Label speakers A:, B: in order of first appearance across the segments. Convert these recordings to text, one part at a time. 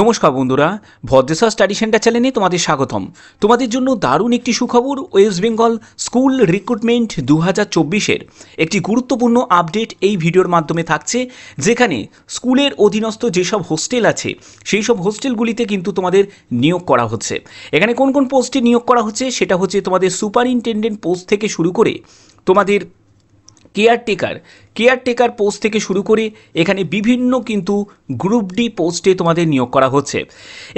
A: নমস্কার বন্ধুরা Bhadreswar study centre চ্যানেলে তোমাদের স্বাগতম তোমাদের জন্য দারুণ একটি সুখবর ওয়েস্ট বেঙ্গল স্কুল রিক্রুটমেন্ট দু হাজার চব্বিশের একটি গুরুত্বপূর্ণ আপডেট এই ভিডিওর মাধ্যমে থাকছে যেখানে স্কুলের অধীনস্থ যেসব হোস্টেল আছে সেই সব হোস্টেলগুলিতে কিন্তু তোমাদের নিয়োগ করা হচ্ছে এখানে কোন কোন পোস্টে নিয়োগ করা হচ্ছে সেটা হচ্ছে তোমাদের সুপারিনটেন্ডেন্ট পোস্ট থেকে শুরু করে তোমাদের কেয়ারটেকার কেয়ারটেকার পোস্ট থেকে শুরু করে এখানে বিভিন্ন কিন্তু গ্রুপ ডি পোস্টে তোমাদের নিয়োগ করা হচ্ছে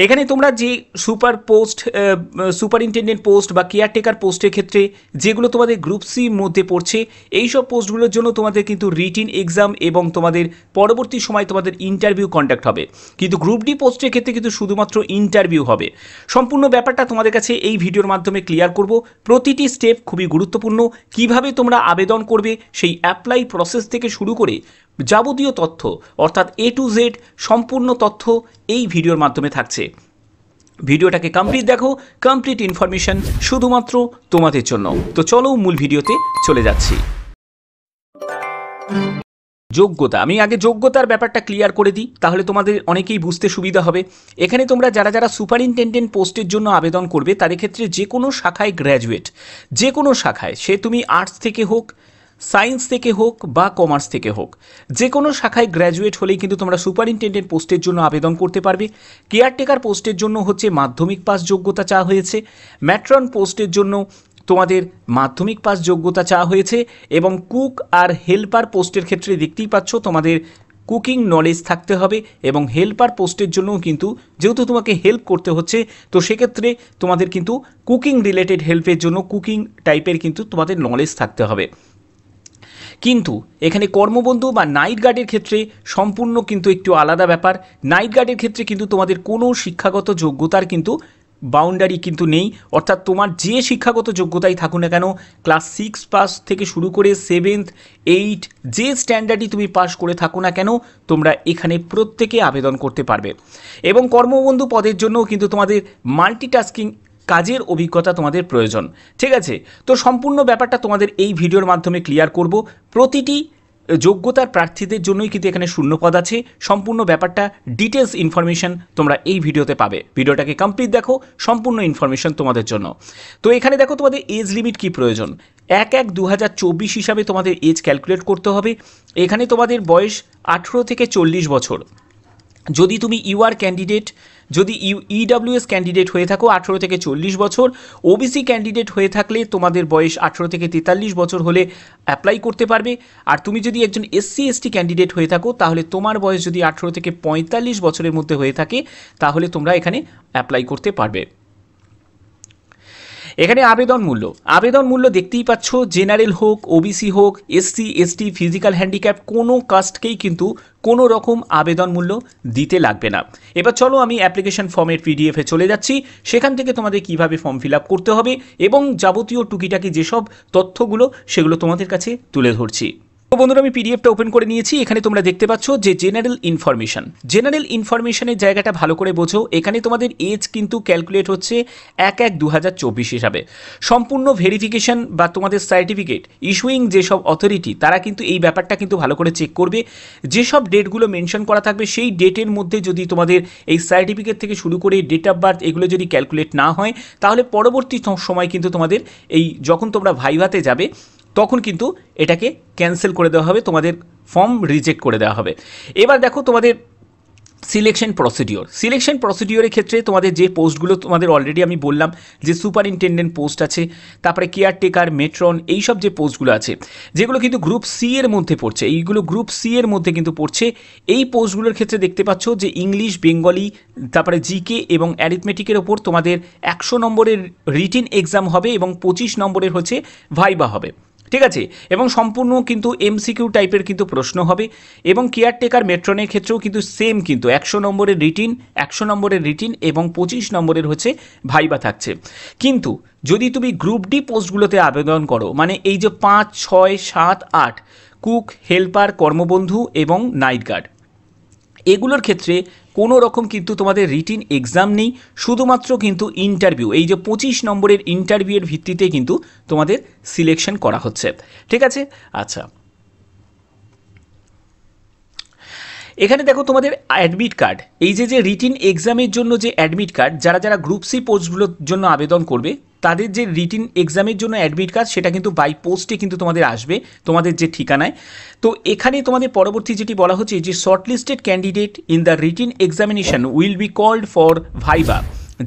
A: এখানে তোমরা যে সুপার পোস্ট সুপারিনটেন্ডেন্ট পোস্ট বা কেয়ারটেকার পোস্টের ক্ষেত্রে যেগুলো তোমাদের গ্রুপ সির মধ্যে পড়ছে এই সব পোস্টগুলোর জন্য তোমাদের কিন্তু রিটিন এক্সাম এবং তোমাদের পরবর্তী সময় তোমাদের ইন্টারভিউ কন্ডাক্ট হবে কিন্তু গ্রুপ ডি পোস্টের ক্ষেত্রে কিন্তু শুধুমাত্র ইন্টারভিউ হবে সম্পূর্ণ ব্যাপারটা তোমাদের কাছে এই ভিডিওর মাধ্যমে ক্লিয়ার করব প্রতিটি স্টেপ খুবই গুরুত্বপূর্ণ কিভাবে তোমরা আবেদন করবে সেই অ্যাপ্লাই প্রসেস প্রসেস থেকে শুরু করে যাবতীয় তথ্য অর্থাৎ এ টু জেড সম্পূর্ণ তথ্য এই ভিডিওর মাধ্যমে থাকছে ভিডিওটাকে কমপ্লিট দেখো কমপ্লিট ইনফরমেশন শুধুমাত্র তোমাদের জন্য তো চলো মূল ভিডিওতে চলে যাচ্ছি যোগ্যতা আমি আগে যোগ্যতার ব্যাপারটা ক্লিয়ার করে দিই তাহলে তোমাদের অনেকেই বুঝতে সুবিধা হবে এখানে তোমরা যারা যারা সুপারিনটেন্ডেন্ট পোস্টের জন্য আবেদন করবে তাদের ক্ষেত্রে যে কোনো শাখায় গ্র্যাজুয়েট যে কোনো শাখায় সে তুমি আর্টস থেকে হোক সায়েন্স থেকে হোক বা কমার্স থেকে হোক যে কোনো শাখায় গ্র্যাজুয়েট হলেই কিন্তু তোমরা সুপারিনটেন্ডেন্ট পোস্টের জন্য আবেদন করতে পারবে কেয়ারটেকার পোস্টের জন্য হচ্ছে মাধ্যমিক পাস যোগ্যতা চাওয়া হয়েছে ম্যাট্রন পোস্টের জন্য তোমাদের মাধ্যমিক পাস যোগ্যতা চাওয়া হয়েছে এবং কুক আর হেল্পার পোস্টের ক্ষেত্রে দেখতেই পাচ্ছ তোমাদের কুকিং নলেজ থাকতে হবে এবং হেল্পার পোস্টের জন্যও কিন্তু যেহেতু তোমাকে হেল্প করতে হচ্ছে তো সেক্ষেত্রে তোমাদের কিন্তু কুকিং রিলেটেড হেল্পের জন্য কুকিং টাইপের কিন্তু তোমাদের নলেজ থাকতে হবে কিন্তু এখানে কর্মবন্ধু বা নাইট গার্ডের ক্ষেত্রে সম্পূর্ণ কিন্তু একটু আলাদা ব্যাপার নাইট গার্ডের ক্ষেত্রে কিন্তু তোমাদের কোনো শিক্ষাগত যোগ্যতার কিন্তু বাউন্ডারি কিন্তু নেই অর্থাৎ তোমার যে শিক্ষাগত যোগ্যতাই থাকুক না কেন ক্লাস সিক্স পাস থেকে শুরু করে সেভেন্থ এইট যে স্ট্যান্ডার্ডই তুমি পাস করে থাকো না কেন তোমরা এখানে প্রত্যেকে আবেদন করতে পারবে এবং কর্মবন্ধু পদের জন্যও কিন্তু তোমাদের মাল্টিটাস্কিং কাজের অভিজ্ঞতা তোমাদের প্রয়োজন ঠিক আছে তো সম্পূর্ণ ব্যাপারটা তোমাদের এই ভিডিওর মাধ্যমে ক্লিয়ার করব প্রতিটি যোগ্যতার প্রার্থীদের জন্যই কিন্তু এখানে শূন্যপদ আছে সম্পূর্ণ ব্যাপারটা ডিটেলস ইনফরমেশান তোমরা এই ভিডিওতে পাবে ভিডিওটাকে কমপ্লিট দেখো সম্পূর্ণ ইনফরমেশন তোমাদের জন্য তো এখানে দেখো তোমাদের এজ লিমিট কি প্রয়োজন এক এক দু হিসাবে তোমাদের এজ ক্যালকুলেট করতে হবে এখানে তোমাদের বয়স আঠেরো থেকে চল্লিশ বছর যদি তুমি ইউ আর ক্যান্ডিডেট যদি ইউ ইডাব্লিউএস e ক্যান্ডিডেট হয়ে থাকো আঠেরো থেকে চল্লিশ বছর ওবিসি ক্যান্ডিডেট হয়ে থাকলে তোমাদের বয়স আঠেরো থেকে তেতাল্লিশ বছর হলে অ্যাপ্লাই করতে পারবে আর তুমি যদি একজন এসসি এসটি ক্যান্ডিডেট হয়ে থাকো তাহলে তোমার বয়স যদি আঠেরো থেকে পঁয়তাল্লিশ বছরের মধ্যে হয়ে থাকে তাহলে তোমরা এখানে অ্যাপ্লাই করতে পারবে এখানে আবেদন মূল্য আবেদন মূল্য দেখতেই পাচ্ছ জেনারেল হোক ওবিসি হোক এসসি এসটি ফিজিক্যাল হ্যান্ডিক্যাপ কোনো কাস্টকেই কিন্তু কোনো রকম আবেদন মূল্য দিতে লাগবে না এবার চলো আমি অ্যাপ্লিকেশন ফর্মের পিডিএফে চলে যাচ্ছি সেখান থেকে তোমাদের কিভাবে ফর্ম ফিল করতে হবে এবং যাবতীয় টুকিটাকি যেসব তথ্যগুলো সেগুলো তোমাদের কাছে তুলে ধরছি তো বন্ধুরা আমি পিডিএফটা ওপেন করে নিয়েছি এখানে তোমরা দেখতে পাচ্ছ যে জেনারেল ইনফরমেশন জেনারেল ইনফরমেশনের জায়গাটা ভালো করে বোঝো এখানে তোমাদের এজ কিন্তু ক্যালকুলেট হচ্ছে এক এক দু হিসাবে সম্পূর্ণ ভেরিফিকেশন বা তোমাদের সার্টিফিকেট ইস্যুইং যেসব অথরিটি তারা কিন্তু এই ব্যাপারটা কিন্তু ভালো করে চেক করবে যেসব ডেটগুলো মেনশন করা থাকবে সেই ডেটের মধ্যে যদি তোমাদের এই সার্টিফিকেট থেকে শুরু করে ডেট অফ বার্থ এগুলো যদি ক্যালকুলেট না হয় তাহলে পরবর্তী সময় কিন্তু তোমাদের এই যখন তোমরা ভাইভাতে যাবে তখন কিন্তু এটাকে ক্যান্সেল করে দেওয়া হবে তোমাদের ফর্ম রিজেক্ট করে দেওয়া হবে এবার দেখো তোমাদের সিলেকশন প্রসিডিওর সিলেকশন প্রসিডিওরের ক্ষেত্রে তোমাদের যে পোস্টগুলো তোমাদের অলরেডি আমি বললাম যে সুপারিনটেন্ডেন্ট পোস্ট আছে তারপরে কেয়ারটেকার মেট্রন এইসব যে পোস্টগুলো আছে যেগুলো কিন্তু গ্রুপ সি এর মধ্যে পড়ছে এইগুলো গ্রুপ সি এর মধ্যে কিন্তু পড়ছে এই পোস্টগুলোর ক্ষেত্রে দেখতে পাচ্ছ যে ইংলিশ বেঙ্গলি তারপরে জিকে এবং অ্যারিথমেটিকের ওপর তোমাদের একশো নম্বরের রিটিন এক্সাম হবে এবং পঁচিশ নম্বরের হচ্ছে ভাইবা হবে ঠিক আছে এবং সম্পূর্ণ কিন্তু এমসিকিউ টাইপের কিন্তু প্রশ্ন হবে এবং কেয়ারটেকার মেট্রনের ক্ষেত্রেও কিন্তু সেম কিন্তু একশো নম্বরের রিটিন একশো নম্বরের রিটিন এবং পঁচিশ নম্বরের হচ্ছে ভাইবা থাকছে কিন্তু যদি তুমি গ্রুপ ডি পোস্টগুলোতে আবেদন করো মানে এই যে পাঁচ ছয় সাত আট কুক হেল্পার কর্মবন্ধু এবং নাইট গার্ড এগুলোর ক্ষেত্রে কোনো রকম কিন্তু তোমাদের রিটিন এক্সাম নেই শুধুমাত্র কিন্তু ইন্টারভিউ এই যে পঁচিশ নম্বরের ইন্টারভিউয়ের ভিত্তিতে কিন্তু তোমাদের সিলেকশন করা হচ্ছে ঠিক আছে আচ্ছা এখানে দেখো তোমাদের অ্যাডমিট কার্ড এই যে যে রিটিন এক্সামের জন্য যে অ্যাডমিট কার্ড যারা যারা গ্রুপ সি পোস্টগুলোর জন্য আবেদন করবে তাদের যে রিটিন এক্সামের জন্য অ্যাডমিট কার্ড সেটা কিন্তু বাই পোস্টে কিন্তু তোমাদের আসবে তোমাদের যে ঠিকানায় তো এখানে তোমাদের পরবর্তী যেটি বলা হচ্ছে যে shortlisted candidate in the written examination will be called for viva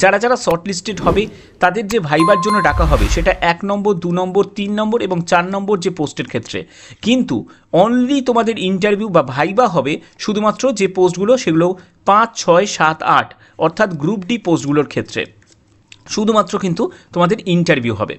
A: যারা যারা শর্টলিস্টেড হবে তাদের যে ভাইবার জন্য ডাকা হবে সেটা এক নম্বর দু নম্বর তিন নম্বর এবং চার নম্বর যে পোস্টের ক্ষেত্রে কিন্তু অনলি তোমাদের ইন্টারভিউ বা ভাইবা হবে শুধুমাত্র যে পোস্টগুলো সেগুলো পাঁচ ছয় সাত আট অর্থাৎ গ্রুপ ডি পোস্টগুলোর ক্ষেত্রে শুধুমাত্র কিন্তু তোমাদের ইন্টারভিউ হবে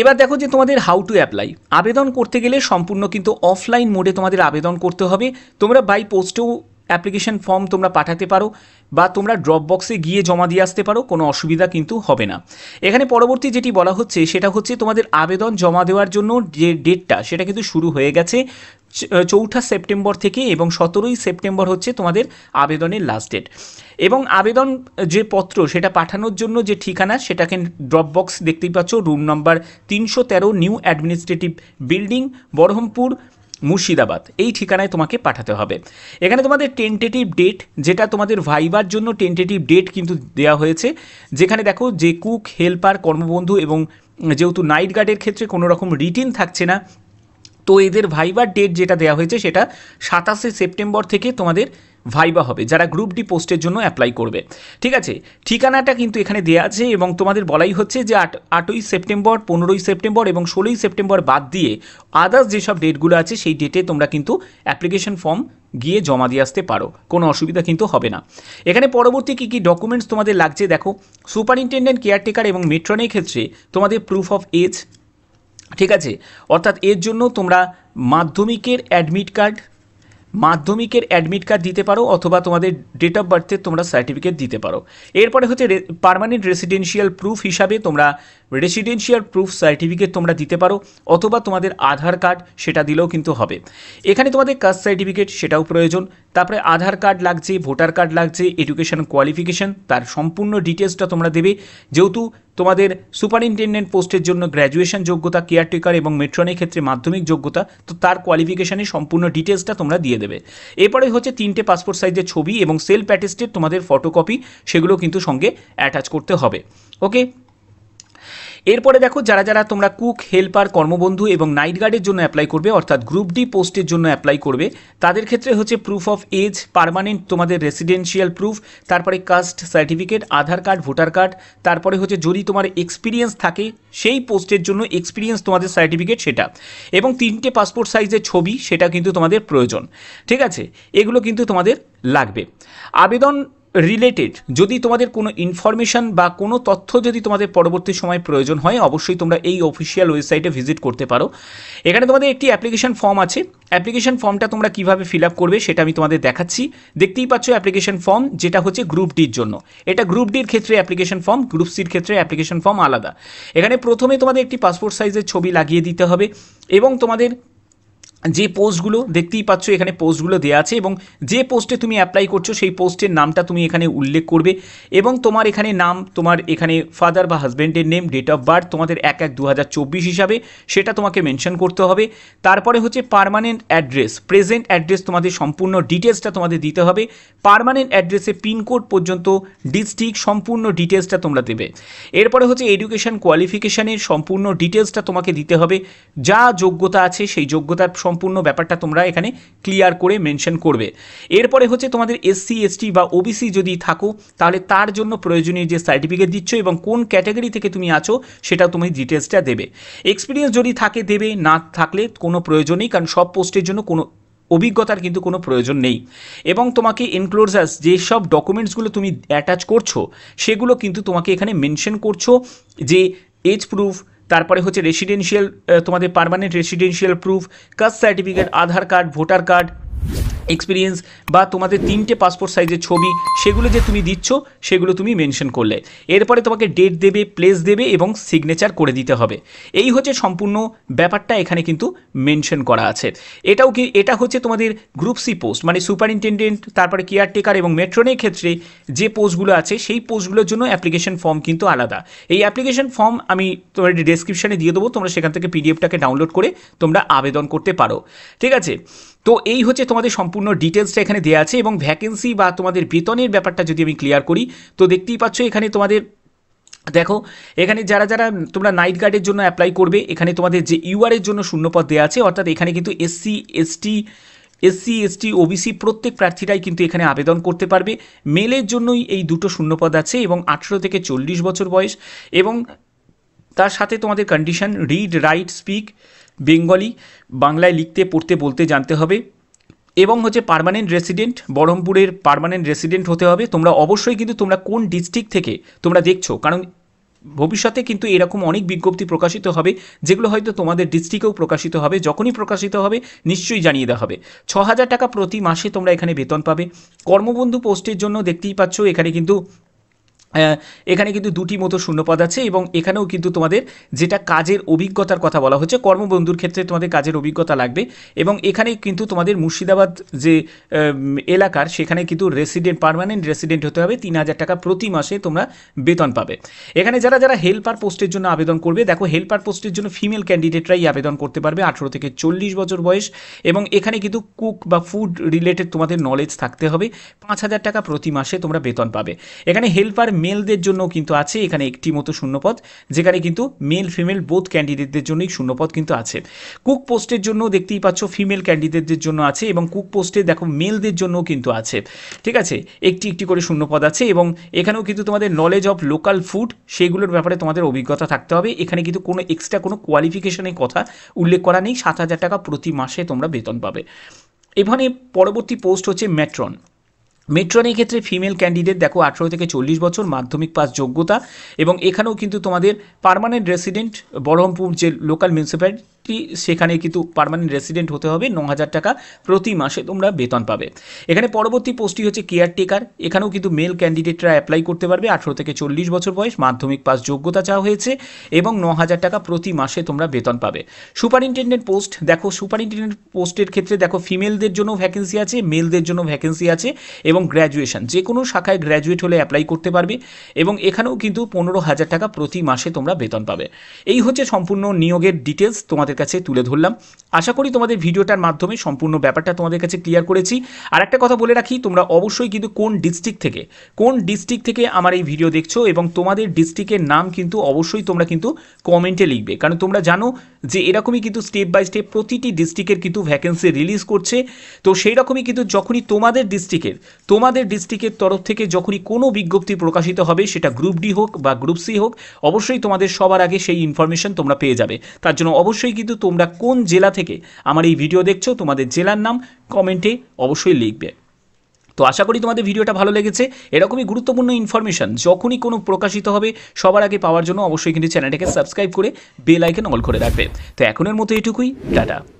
A: এবার দেখো যে তোমাদের হাউ টু অ্যাপ্লাই আবেদন করতে গেলে সম্পূর্ণ কিন্তু অফলাইন মোডে তোমাদের আবেদন করতে হবে তোমরা বাই পোস্টেও অ্যাপ্লিকেশান ফর্ম তোমরা পাঠাতে পারো বা তোমরা ড্রপ বক্সে গিয়ে জমা দিয়ে আসতে পারো কোনো অসুবিধা কিন্তু হবে না এখানে পরবর্তী যেটি বলা হচ্ছে সেটা হচ্ছে তোমাদের আবেদন জমা দেওয়ার জন্য যে ডেটটা সেটা কিন্তু শুরু হয়ে গেছে চৌঠা সেপ্টেম্বর থেকে এবং সতেরোই সেপ্টেম্বর হচ্ছে তোমাদের আবেদনের লাস্ট ডেট এবং আবেদন যে পত্র সেটা পাঠানোর জন্য যে ঠিকানা সেটাকে ড্রপ বক্স দেখতেই পাচ্ছ রুম নাম্বার তিনশো তেরো new administrative building Baharampur Murshidabad এই ঠিকানায় তোমাকে পাঠাতে হবে এখানে তোমাদের টেন্টেটিভ ডেট যেটা তোমাদের ভাইবার জন্য টেন্টেটিভ ডেট কিন্তু দেওয়া হয়েছে যেখানে দেখো যে কুক হেল্পার কর্মবন্ধু এবং যেহেতু নাইট গার্ডের ক্ষেত্রে কোনো রকম রিটিন থাকছে না তো এদের ভাইবার ডেট যেটা দেওয়া হয়েছে সেটা সাতাশে সেপ্টেম্বর থেকে তোমাদের ভাইবা হবে যারা গ্রুপ ডি পোস্টের জন্য অ্যাপ্লাই করবে ঠিক আছে ঠিকানাটা কিন্তু এখানে দেওয়া আছে এবং তোমাদের বলাই হচ্ছে যে আট আটই সেপ্টেম্বর পনেরোই সেপ্টেম্বর এবং ষোলোই সেপ্টেম্বর বাদ দিয়ে আদার্স যেসব ডেটগুলো আছে সেই ডেটে তোমরা কিন্তু অ্যাপ্লিকেশন ফর্ম গিয়ে জমা দিয়ে আসতে পারো কোনো অসুবিধা কিন্তু হবে না এখানে পরবর্তী কী কী ডকুমেন্টস তোমাদের লাগছে দেখো সুপারিনটেন্ডেন্ট কেয়ারটেকার এবং মেট্রনের ক্ষেত্রে তোমাদের প্রুফ অফ এজ ঠিক আছে অর্থাৎ এর জন্য তোমরা মাধ্যমিকের অ্যাডমিট কার্ড মাধ্যমিকের অ্যাডমিট কার্ড দিতে পারো অথবা তোমাদের ডেট অফ বার্থের তোমরা সার্টিফিকেট দিতে পারো এরপরে হচ্ছে পারমানেন্ট রেসিডেন্সিয়াল প্রুফ হিসাবে তোমরা রেসিডেন্সিয়াল প্রুফ সার্টিফিকেট তোমরা দিতে পারো অথবা তোমাদের আধার কার্ড সেটা দিলেও কিন্তু হবে এখানে তোমাদের কাস্ট সার্টিফিকেট সেটাও প্রয়োজন তারপরে আধার কার্ড লাগছে ভোটার কার্ড লাগছে এডুকেশন কোয়ালিফিকেশন তার সম্পূর্ণ ডিটেলসটা তোমরা দেবে যেহেতু তোমাদের সুপারিনটেন্ডেন্ট পোস্টের জন্য গ্র্যাজুয়েশন যোগ্যতা কেয়ারটেকার এবং মেট্রনের ক্ষেত্রে মাধ্যমিক যোগ্যতা তো তার কোয়ালিফিকেশানে সম্পূর্ণ ডিটেলসটা তোমরা দিয়ে দেবে এরপরে হচ্ছে তিনটে পাসপোর্ট সাইজের ছবি এবং সেলফ অ্যাটেস্টেড তোমাদের ফটোকপি সেগুলো কিন্তু সঙ্গে অ্যাটাচ করতে হবে ওকে এরপরে দেখো যারা যারা তোমরা কুক হেল্পার কর্মবন্ধু এবং নাইট গার্ডের জন্য অ্যাপ্লাই করবে অর্থাৎ গ্রুপ ডি পোস্টের জন্য অ্যাপ্লাই করবে তাদের ক্ষেত্রে হচ্ছে প্রুফ অফ এজ পারমানেন্ট তোমাদের রেসিডেন্সিয়াল প্রুফ তারপরে caste certificate Aadhaar card voter card তারপরে হচ্ছে যদি তোমার এক্সপিরিয়েন্স থাকে সেই পোস্টের জন্য এক্সপিরিয়েন্স তোমাদের সার্টিফিকেট সেটা এবং তিনটে পাসপোর্ট সাইজের ছবি সেটা কিন্তু তোমাদের প্রয়োজন ঠিক আছে এগুলো কিন্তু তোমাদের লাগবে আবেদন রিলেটেড যদি তোমাদের কোনো ইনফরমেশান বা কোনো তথ্য যদি তোমাদের পরবর্তী সময় প্রয়োজন হয় অবশ্যই তোমরা এই অফিসিয়াল ওয়েবসাইটে ভিজিট করতে পারো এখানে তোমাদের একটি অ্যাপ্লিকেশন ফর্ম আছে অ্যাপ্লিকেশন ফর্মটা তোমরা কিভাবে ফিল আপ করবে সেটা আমি তোমাদের দেখাচ্ছি দেখতেই পাচ্ছ অ্যাপ্লিকেশন ফর্ম যেটা হচ্ছে গ্রুপ ডির জন্য এটা গ্রুপ ডির ক্ষেত্রে অ্যাপ্লিকেশন ফর্ম গ্রুপ সির ক্ষেত্রে অ্যাপ্লিকেশন ফর্ম আলাদা এখানে প্রথমে তোমাদের একটি পাসপোর্ট সাইজের ছবি লাগিয়ে দিতে হবে এবং তোমাদের যে পোস্টগুলো দেখতেই পাচ্ছ এখানে পোস্টগুলো দেওয়া আছে এবং যে পোস্টে তুমি অ্যাপ্লাই করছো সেই পোস্টের নামটা তুমি এখানে উল্লেখ করবে এবং তোমার এখানে নাম তোমার এখানে ফাদার বা হাজব্যান্ডের নেম ডেট অফ বার্থ তোমাদের এক এক দু হিসাবে সেটা তোমাকে মেনশন করতে হবে তারপরে হচ্ছে পারমানেন্ট অ্যাড্রেস প্রেজেন্ট অ্যাড্রেস তোমাদের সম্পূর্ণ ডিটেলসটা তোমাদের দিতে হবে পারমানেন্ট অ্যাড্রেসে পিনকোড পর্যন্ত ডিস্ট্রিক্ট সম্পূর্ণ ডিটেলসটা তোমরা দেবে এরপরে হচ্ছে এডুকেশন কোয়ালিফিকেশানের সম্পূর্ণ ডিটেলসটা তোমাকে দিতে হবে যা যোগ্যতা আছে সেই যোগ্যতার সম্পূর্ণ ব্যাপারটা তোমরা এখানে ক্লিয়ার করে মেনশন করবে এরপরে হচ্ছে তোমাদের এসসি এসটি বা ওবিসি যদি থাকো তাহলে তার জন্য প্রয়োজনীয় যে সার্টিফিকেট দিচ্ছ এবং কোন ক্যাটাগরি থেকে তুমি আছো সেটা তুমি ডিটেলসটা দেবে এক্সপিরিয়েন্স যদি থাকে দেবে না থাকলে কোনো প্রয়োজন নেই কারণ সব পোস্টের জন্য কোনো অভিজ্ঞতার কিন্তু কোনো প্রয়োজন নেই এবং তোমাকে এনক্লোজার্স যেসব ডকুমেন্টসগুলো তুমি অ্যাটাচ করছো সেগুলো কিন্তু তোমাকে এখানে মেনশন করছো যে এজ প্রুফ তারপরে হচ্ছে রেসিডেন্সিয়াল তোমাদের permanent residential proof caste certificate Aadhaar card voter card experience বা তোমাদের তিনটে পাসপোর্ট সাইজের ছবি সেগুলো যে তুমি দিচ্ছ সেগুলো তুমি মেনশন করলে এরপরে তোমাকে ডেট দেবে প্লেস দেবে এবং সিগনেচার করে দিতে হবে এই হচ্ছে সম্পূর্ণ ব্যাপারটা এখানে কিন্তু মেনশন করা আছে এটাও কি এটা হচ্ছে তোমাদের গ্রুপ সি পোস্ট মানে সুপারিনটেন্ডেন্ট তারপরে কেয়ারটেকার এবং মেট্রনের ক্ষেত্রে যে পোস্টগুলো আছে সেই পোস্টগুলোর জন্য অ্যাপ্লিকেশন ফর্ম কিন্তু আলাদা এই অ্যাপ্লিকেশন ফর্ম আমি তোমার ডেসক্রিপশানে দিয়ে দেবো তোমরা সেখান থেকে পিডিএফটাকে ডাউনলোড করে তোমরা আবেদন করতে পারো ঠিক আছে তো এই হচ্ছে তোমাদের সম্পূর্ণ ডিটেলসটা এখানে দেওয়া আছে এবং ভ্যাকেন্সি বা তোমাদের বেতনের ব্যাপারটা যদি আমি ক্লিয়ার করি তো দেখতেই পাচ্ছ এখানে তোমাদের দেখো এখানে যারা যারা তোমরা নাইট গার্ডের জন্য অ্যাপ্লাই করবে এখানে তোমাদের যে ইউআরের জন্য শূন্যপদ দেওয়া আছে অর্থাৎ এখানে কিন্তু SC ST SC ST OBC প্রত্যেক প্রার্থীরাই কিন্তু এখানে আবেদন করতে পারবে মেলের জন্যই এই দুটো শূন্যপদ আছে এবং আঠেরো থেকে চল্লিশ বছর বয়স এবং তার সাথে তোমাদের condition read write speak Bengali বাংলায় লিখতে পড়তে বলতে জানতে হবে এবং হচ্ছে পারমানেন্ট রেসিডেন্ট বহরমপুরের পারমানেন্ট রেসিডেন্ট হতে হবে তোমরা অবশ্যই কিন্তু তোমরা কোন ডিস্ট্রিক্ট থেকে তোমরা দেখছো কারণ ভবিষ্যতে কিন্তু এরকম অনেক বিজ্ঞপ্তি প্রকাশিত হবে যেগুলো হয়তো তোমাদের ডিস্ট্রিক্টেও প্রকাশিত হবে যখনই প্রকাশিত হবে নিশ্চয়ই জানিয়ে দেওয়া হবে ছ হাজার টাকা প্রতি মাসে তোমরা এখানে বেতন পাবে কর্মবন্ধু পোস্টের জন্য দেখতেই পাচ্ছ এখানে কিন্তু এখানে কিন্তু দুটি মতো শূন্যপদ আছে এবং এখানেও কিন্তু তোমাদের যেটা কাজের অভিজ্ঞতার কথা বলা হচ্ছে কর্মবন্ধুর ক্ষেত্রে তোমাদের কাজের অভিজ্ঞতা লাগবে এবং এখানে কিন্তু তোমাদের মুর্শিদাবাদ যে এলাকার সেখানে কিন্তু রেসিডেন্ট পারমানেন্ট রেসিডেন্ট হতে হবে তিন হাজার টাকা প্রতি মাসে তোমরা বেতন পাবে এখানে যারা যারা হেল্পার পোস্টের জন্য আবেদন করবে দেখো হেল্পার পোস্টের জন্য ফিমেল ক্যান্ডিডেটরাই আবেদন করতে পারবে আঠেরো থেকে চল্লিশ বছর বয়স এবং এখানে কিন্তু কুক বা ফুড রিলেটেড তোমাদের নলেজ থাকতে হবে পাঁচ হাজার টাকা প্রতি মাসে তোমরা বেতন পাবে এখানে হেল্পার মেলদের জন্য কিন্তু আছে এখানে একটি মতো শূন্যপদ যেখানে কিন্তু মেল ফিমেল বোথ ক্যান্ডিডেটদের জন্যই শূন্যপদ কিন্তু আছে কুক পোস্টের জন্য দেখতেই পাচ্ছ ফিমেল ক্যান্ডিডেটদের জন্য আছে এবং কুক পোস্টে দেখো মেলদের জন্য কিন্তু আছে ঠিক আছে একটি একটি করে শূন্যপদ আছে এবং এখানেও কিন্তু তোমাদের নলেজ অফ লোকাল ফুড সেগুলোর ব্যাপারে তোমাদের অভিজ্ঞতা থাকতে হবে এখানে কিন্তু কোনো এক্সট্রা কোনো কোয়ালিফিকেশনের কথা উল্লেখ করা নেই সাত হাজার টাকা প্রতি মাসে তোমরা বেতন পাবে এখানে পরবর্তী পোস্ট হচ্ছে ম্যাট্রন মেট্রনের ক্ষেত্রে ফিমেল ক্যান্ডিডেট দেখো আঠেরো থেকে চল্লিশ বছর মাধ্যমিক পাস যোগ্যতা এবং এখানেও কিন্তু তোমাদের পারমানেন্ট রেসিডেন্ট বহরমপুর যে লোকাল মিউনিসিপ্যালিটি সেখানে কিন্তু পারমানেন্ট রেসিডেন্ট হতে হবে ন হাজার টাকা প্রতি মাসে তোমরা বেতন পাবে এখানে পরবর্তী পোস্টটি হচ্ছে কেয়ারটেকার এখানেও কিন্তু মেল ক্যান্ডিডেটরা অ্যাপ্লাই করতে পারবে আঠেরো থেকে চল্লিশ বছর বয়স মাধ্যমিক পাস যোগ্যতা চাওয়া হয়েছে এবং ন হাজার টাকা প্রতি মাসে তোমরা বেতন পাবে সুপারিনটেন্ডেন্ট পোস্ট দেখো সুপারিনটেন্ডেন্ট পোস্টের ক্ষেত্রে দেখো ফিমেলদের জন্য ভ্যাকেন্সি আছে মেলদের জন্য ভ্যাকেন্সি আছে এবং গ্র্যাজুয়েশন যে কোনো শাখায় গ্র্যাজুয়েট হলে অ্যাপ্লাই করতে পারবে এবং এখানেও কিন্তু পনেরো হাজার টাকা প্রতি মাসে তোমরা বেতন পাবে এই হচ্ছে সম্পূর্ণ নিয়োগের ডিটেলস তোমাদের কাছে তুলে ধরলাম আশা করি তোমাদের ভিডিওটার মাধ্যমে সম্পূর্ণ ব্যাপারটা তোমাদের কাছে ক্লিয়ার করেছি আর একটা কথা বলে রাখি তোমরা অবশ্যই কিন্তু কোন ডিস্ট্রিক্ট থেকে কোন ডিস্ট্রিক্ট থেকে আমার এই ভিডিও দেখছো এবং তোমাদের ডিস্ট্রিক্টের নাম কিন্তু অবশ্যই তোমরা কিন্তু কমেন্টে লিখবে কারণ তোমরা জানো যে এরকমই কিন্তু স্টেপ বাই স্টেপ প্রতিটি ডিস্ট্রিক্টের কিন্তু ভ্যাকেন্সি রিলিজ করছে তো সেই রকমই কিন্তু যখনই তোমাদের ডিস্ট্রিক্টের তোমাদের ডিস্ট্রিক্টের তরফ থেকে যখনই কোনো বিজ্ঞপ্তি প্রকাশিত হবে সেটা গ্রুপ ডি হোক বা গ্রুপ সি হোক অবশ্যই তোমাদের সবার আগে সেই ইনফরমেশন তোমরা পেয়ে যাবে তার জন্য অবশ্যই কিন্তু কিন্তু তোমরা কোন জেলা থেকে আমার এই ভিডিও দেখছো তোমাদের জেলার নাম কমেন্টে অবশ্যই লিখবে তো আশা করি তোমাদের ভিডিওটা ভালো লেগেছে এরকমই গুরুত্বপূর্ণ ইনফরমেশান যখনই কোনো প্রকাশিত হবে সবার আগে পাওয়ার জন্য অবশ্যই কিন্তু চ্যানেলটাকে সাবস্ক্রাইব করে বেল আইকন অল করে রাখবে তো এখনের মতো এটুকুই টাটা